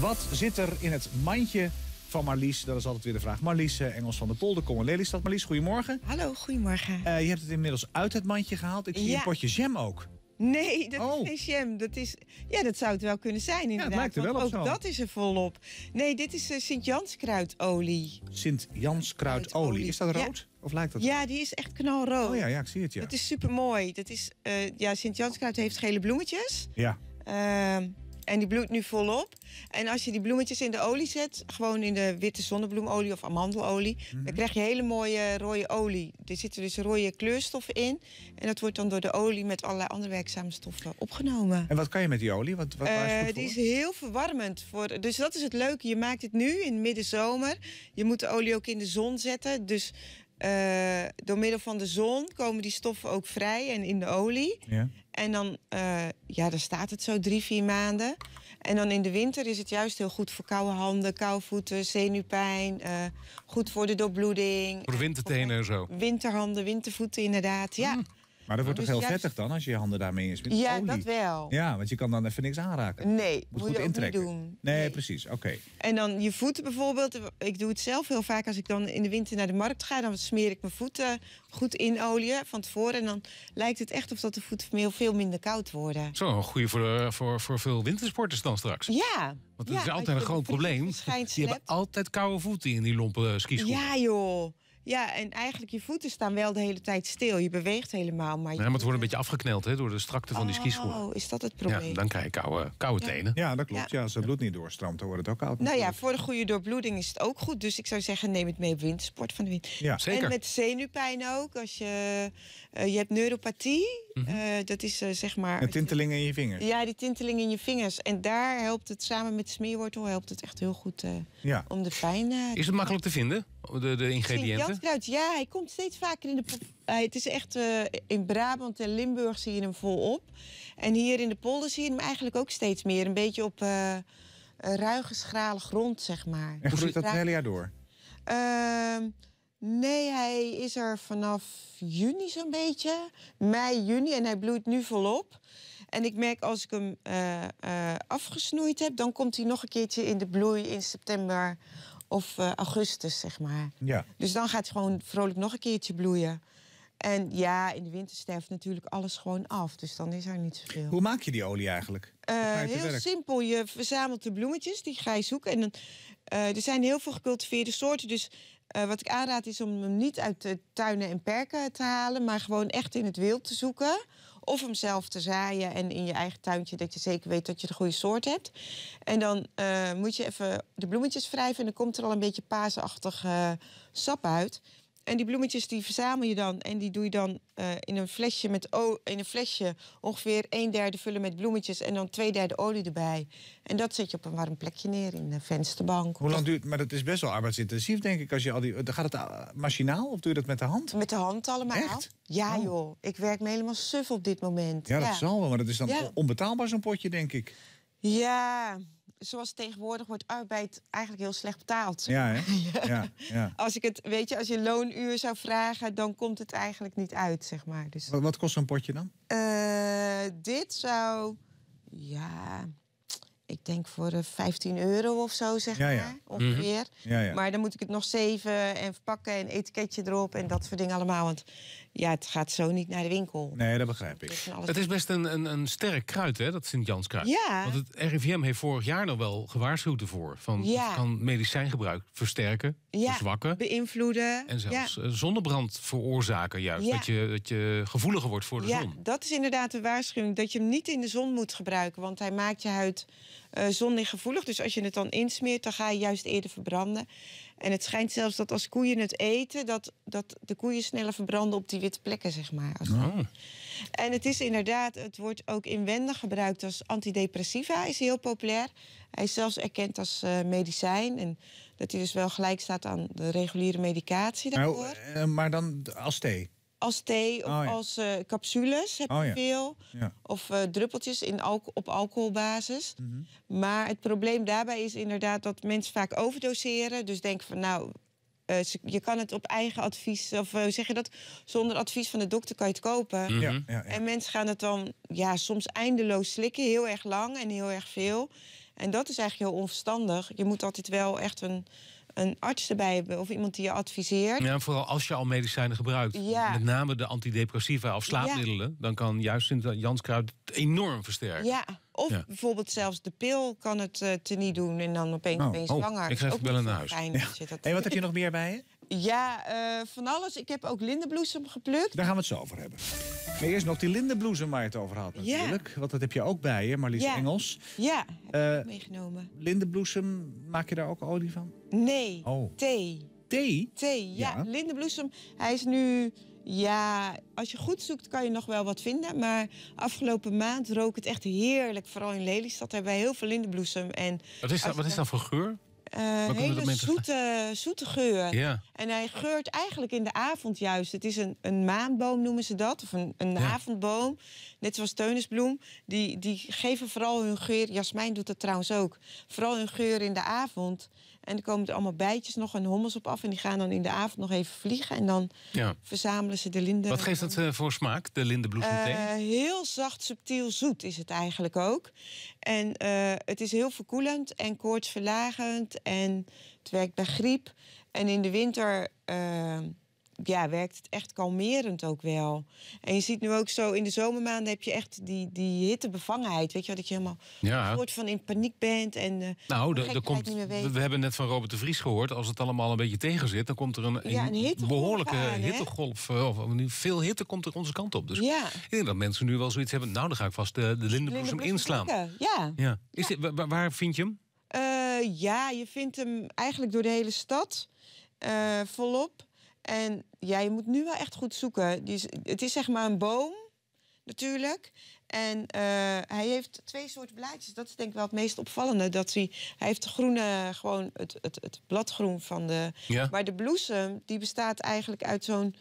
Wat zit er in het mandje van Marlies? Dat is altijd weer de vraag. Marlies eh, Engels van de Polder, Kom Lelystad. Marlies, goedemorgen. Hallo, goedemorgen. Eh, je hebt het inmiddels uit het mandje gehaald. Ik zie ja. een potje jam ook. Nee, dat oh. is geen jam. Dat is, ja, dat zou het wel kunnen zijn inderdaad. Ja, het lijkt er wel op ook dat is er volop. Nee, dit is eh, Sint-Janskruidolie. Sint-Janskruidolie. Is dat rood? Ja. Of lijkt dat Ja, die is echt knalrood. Oh ja, ja ik zie het, ja. Het is supermooi. Dat is, ja, Sint-Janskruid heeft gele bloemetjes. Ja. Ehm, en die bloeit nu volop. En als je die bloemetjes in de olie zet, gewoon in de witte zonnebloemolie of amandelolie, mhm. dan krijg je hele mooie rode olie. Er zitten dus rode kleurstoffen in. En dat wordt dan door de olie met allerlei andere werkzame stoffen opgenomen. En wat kan je met die olie? Wat, wat, waar is het uh, die is heel verwarmend. Voor, dus dat is het leuke. Je maakt het nu in middenzomer. Je moet de olie ook in de zon zetten. Dus eh, door middel van de zon komen die stoffen ook vrij en in de olie. Ja. En dan, eh, ja, dan staat het zo drie, vier maanden. En dan in de winter is het juist heel goed voor koude handen, koude voeten, zenuwpijn. Eh, goed voor de doorbloeding. Voor wintertenen en zo. Winterhanden, wintervoeten inderdaad, ja. Hm. Maar dat wordt toch dus heel juist... vettig dus- dan als je je handen daarmee is met ja, olie? dat wel. Ja, want je kan dan even niks aanraken. Nee, moet, moet je goed niet doen. Nee, precies. Oké. En dan je voeten bijvoorbeeld. Ik doe het zelf heel vaak als ik dan in de winter naar de markt ga. Dan smeer ik mijn voeten goed in olie van tevoren. En dan lijkt het echt of dat de voeten veel minder koud worden. Zo, een goede voor, eh, voor, voor veel wintersporters dan straks. Ja. Want dat is altijd een groot probleem. Die hebben altijd koude voeten in die lompe eh, skischoenen. Ja joh. Ja, en eigenlijk je voeten staan wel de hele tijd stil. Je beweegt helemaal. Maar, je ja, maar het wordt een beetje afgekneld hè, door de strakte van die oh, skischoenen. Oh, is dat het probleem? Ja, dan krijg je koude, koude tenen. Ja, dat klopt. Ja. als het bloed niet doorstroomt, dan wordt het ook koud. Nou ja, voor de goede doorbloeding is het ook goed. Dus ik zou zeggen, neem het mee op wintersport van de wind. Ja, zeker. En met zenuwpijn ook. Als je, eh, je hebt neuropathie. Mm dat is eh, zeg maar... Een tinteling in je vingers. Ja, die tinteling in je vingers. En daar helpt het samen met smeerwortel helpt het echt heel goed om de pijn... is het makkelijk te vinden? de, de ingrediënten? Jatkruid, ja, hij komt steeds vaker in de... Eh, het is echt, eh, in Brabant en Limburg zie je hem volop. En hier in de polder zie je hem eigenlijk ook steeds meer. Een beetje op eh, ruige, schrale grond, zeg maar. En groeit dat het hele jaar door? Ehm, nee, hij is er vanaf juni zo'n beetje. Mei, juni. En hij bloeit nu volop. En ik merk als ik hem afgesnoeid heb, dan komt hij nog een keertje in de bloei in september, of eh, augustus, zeg maar. Ja. Dus dan gaat het gewoon vrolijk nog een keertje bloeien. En ja, in de winter sterft natuurlijk alles gewoon af. Dus dan is er niet zoveel. Hoe maak je die olie eigenlijk? Eh, heel simpel. Je verzamelt de bloemetjes, die ga je zoeken. En eh, er zijn heel veel gecultiveerde soorten. Dus wat ik aanraad is om hem niet uit de tuinen en perken te halen, maar gewoon echt in het wild te zoeken of hem zelf te zaaien en in je eigen tuintje dat je zeker weet dat je de goede soort hebt. En dan eh, moet je even de bloemetjes wrijven en dan komt er al een beetje paasachtig eh, sap uit. En die bloemetjes die verzamel je dan en die doe je dan eh, in, een flesje met in een flesje ongeveer een derde vullen met bloemetjes en dan twee derde olie erbij. En dat zet je op een warm plekje neer in de vensterbank. Hoe lang duurt Maar dat is best wel arbeidsintensief, denk ik. Als je al die, gaat het eh, machinaal of doe je dat met de hand? Met de hand allemaal. Echt? Ja, oh. joh. Ik werk me helemaal suf op dit moment. Ja, dat zal wel, maar dat is dan onbetaalbaar zo'n potje, denk ik. Ja, zoals tegenwoordig wordt arbeid eigenlijk heel slecht betaald. Ja, hè? ja, ja. Als ik het, weet je, als je loonuur zou vragen, dan komt het eigenlijk niet uit, zeg maar. Dus, wat, kost zo'n potje dan? Eh, dit zou, ja, ik denk voor 15 eh, euro of zo, zeg ja, ja. maar, mhm. ongeveer. ja, maar dan moet ik het nog zeven en verpakken en etiketje erop en dat soort dingen allemaal. Want ja, het gaat zo niet naar de winkel. Nee, dat begrijp ik. het is best een, een, een sterk kruid, hè, dat Sint-Janskruid. Ja. Want het RIVM heeft vorig jaar nog wel gewaarschuwd ervoor. Van, ja. kan medicijngebruik versterken, ja. verzwakken. Beïnvloeden. En zelfs eh, zonnebrand veroorzaken juist. Dat, je, dat je gevoeliger wordt voor de zon. Ja, dat is inderdaad de waarschuwing. Dat je hem niet in de zon moet gebruiken. Want hij maakt je huid uh, eh, gevoelig. Dus als je het dan insmeert, dan ga je juist eerder verbranden. En het schijnt zelfs dat als koeien het eten, dat, dat de koeien sneller verbranden op die witte plekken, zeg maar. Oh. En het is inderdaad, het wordt ook inwendig gebruikt als antidepressiva, is heel populair. Hij is zelfs erkend als eh, medicijn. En dat hij dus wel gelijk staat aan de reguliere medicatie nou, daarvoor. Eh, maar dan als thee? als thee of oh, als eh, capsules heb oh, je veel. Of eh, druppeltjes in alcohol op alcoholbasis. Mhm. Maar het probleem daarbij is inderdaad dat mensen vaak overdoseren. Dus denken van nou, eh, je kan het op eigen advies, of zeg je dat? Zonder advies van de dokter kan je het kopen. Mhm. En mensen gaan het dan ja, soms eindeloos slikken, heel erg lang en heel erg veel. En dat is eigenlijk heel onverstandig. Je moet altijd wel echt een een arts erbij hebben of iemand die je adviseert. Ja, vooral als je al medicijnen gebruikt. Ja. Met name de antidepressiva of slaapmiddelen. Dan kan juist Janskruid janskruid enorm versterken. Ja, of bijvoorbeeld zelfs de pil kan het uh, te niet doen en dan opeens oh. ben je oh, zwanger. Oh, ik wel een huis. hey, wat heb je nog meer bij je? Ja, eh, van alles. Ik heb ook lindenbloesem geplukt. Daar gaan we het zo over hebben. Maar eerst nog die lindenbloesem waar je het over had natuurlijk. Ja. Want dat heb je ook bij je, Marlies Engels. Ja, heb ik eh, meegenomen. Lindenbloesem, maak je daar ook olie van? Nee, oh. thee. Thee? Thee, ja. Lindenbloesem, hij is nu... Ja, als je goed zoekt kan je nog wel wat vinden. Maar afgelopen maand rook het echt heerlijk. Vooral in Lelystad hebben wij heel veel lindenbloesem. En wat is dat, wat is dat voor geur? uh, hele zoete, zoete geur. Ja. En hij geurt eigenlijk in de avond juist. Het is een, een maanboom, noemen ze dat. Of een, een avondboom. Net zoals teunisbloem. Die, die geven vooral hun geur. Jasmijn doet dat trouwens ook. Vooral hun geur in de avond. En er komen er allemaal bijtjes nog en hommels op af. En die gaan dan in de avond nog even vliegen. En dan verzamelen ze de linden. Wat geeft dat eh, voor smaak, de lindenbloesemthee? Eh, heel zacht, subtiel zoet is het eigenlijk ook. En eh, het is heel verkoelend en koortsverlagend. En het werkt bij griep. En in de winter ja, werkt het echt kalmerend ook wel. En je ziet nu ook zo, in de zomermaanden heb je echt die, die hittebevangenheid. Weet je, dat je helemaal ja. soort van in paniek bent. En, eh, nou, de komt, we, hebben net van Robert de Vries gehoord. Als het allemaal een beetje tegen zit, dan komt er een, behoorlijke hittegolf. Eh, of, nu veel hitte komt er onze kant op. Dus ja. ik denk dat mensen nu wel zoiets hebben. Nou, dan ga ik vast de, de lindenbloesem inslaan. Ja. ja. Is Dit, waar, vind je hem? Eh, ja, je vindt hem eigenlijk door de hele stad. volop. En ja, je moet nu wel echt goed zoeken. Dus het is zeg maar een boom, natuurlijk. En eh, hij heeft twee soorten blaadjes. Dat is denk ik wel het meest opvallende. Dat hij, heeft de groene, gewoon het, het, het bladgroen van de... Ja. Maar de bloesem, die bestaat eigenlijk uit zo'n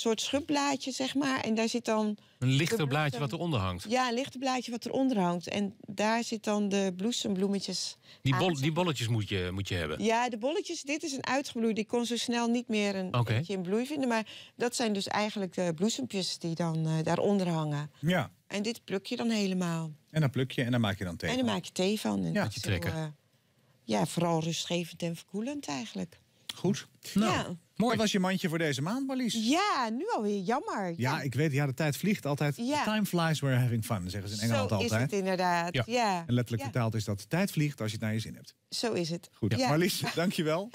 soort schubblaadje, zeg maar. En daar zit dan. Een lichter blaadje wat eronder hangt. Ja, een lichter blaadje wat eronder hangt. En daar zit dan de bloesembloemetjes. Die, bol, die bolletjes moet je, moet je hebben. Ja, de bolletjes. Dit is een uitgebloeid. Die kon zo snel niet meer een beetje in bloei vinden. Maar dat zijn dus eigenlijk de bloesempjes die dan eh, daaronder hangen. Ja. En dit pluk je dan helemaal. En dan pluk je en dan maak je dan thee. En dan maak je thee van. En ja, dat eh, ja, vooral rustgevend en verkoelend eigenlijk. Goed. Nou, ja. mooi. Wat was je mandje voor deze maand, Marlies? Ja, nu alweer. Jammer. Ja, ik weet. Ja, de tijd vliegt altijd. Ja. Time flies, we're having fun, zeggen ze in Engeland altijd. Zo is het inderdaad. Ja. En letterlijk vertaald is dat tijd vliegt als je het naar je zin hebt. Zo is het. Goed. Marlies, dankjewel.